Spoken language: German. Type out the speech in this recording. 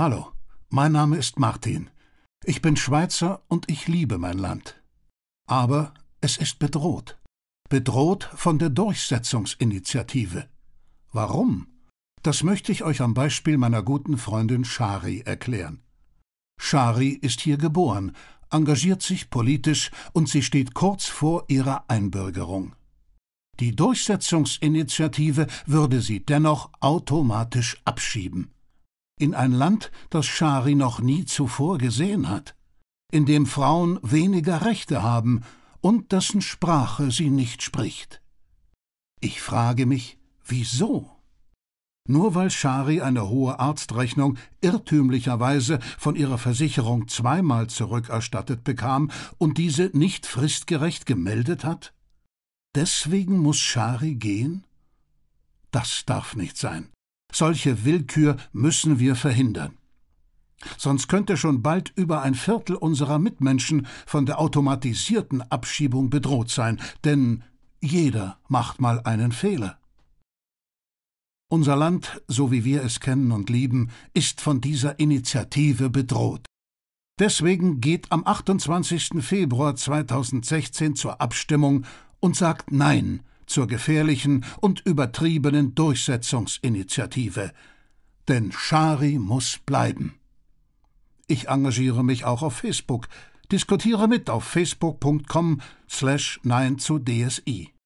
Hallo, mein Name ist Martin. Ich bin Schweizer und ich liebe mein Land. Aber es ist bedroht. Bedroht von der Durchsetzungsinitiative. Warum? Das möchte ich euch am Beispiel meiner guten Freundin Shari erklären. Shari ist hier geboren, engagiert sich politisch und sie steht kurz vor ihrer Einbürgerung. Die Durchsetzungsinitiative würde sie dennoch automatisch abschieben in ein Land, das Schari noch nie zuvor gesehen hat, in dem Frauen weniger Rechte haben und dessen Sprache sie nicht spricht. Ich frage mich, wieso? Nur weil Schari eine hohe Arztrechnung irrtümlicherweise von ihrer Versicherung zweimal zurückerstattet bekam und diese nicht fristgerecht gemeldet hat? Deswegen muss Schari gehen? Das darf nicht sein. Solche Willkür müssen wir verhindern. Sonst könnte schon bald über ein Viertel unserer Mitmenschen von der automatisierten Abschiebung bedroht sein, denn jeder macht mal einen Fehler. Unser Land, so wie wir es kennen und lieben, ist von dieser Initiative bedroht. Deswegen geht am 28. Februar 2016 zur Abstimmung und sagt Nein zur gefährlichen und übertriebenen Durchsetzungsinitiative. Denn Schari muss bleiben. Ich engagiere mich auch auf Facebook. Diskutiere mit auf facebook.com slash nein zu DSI.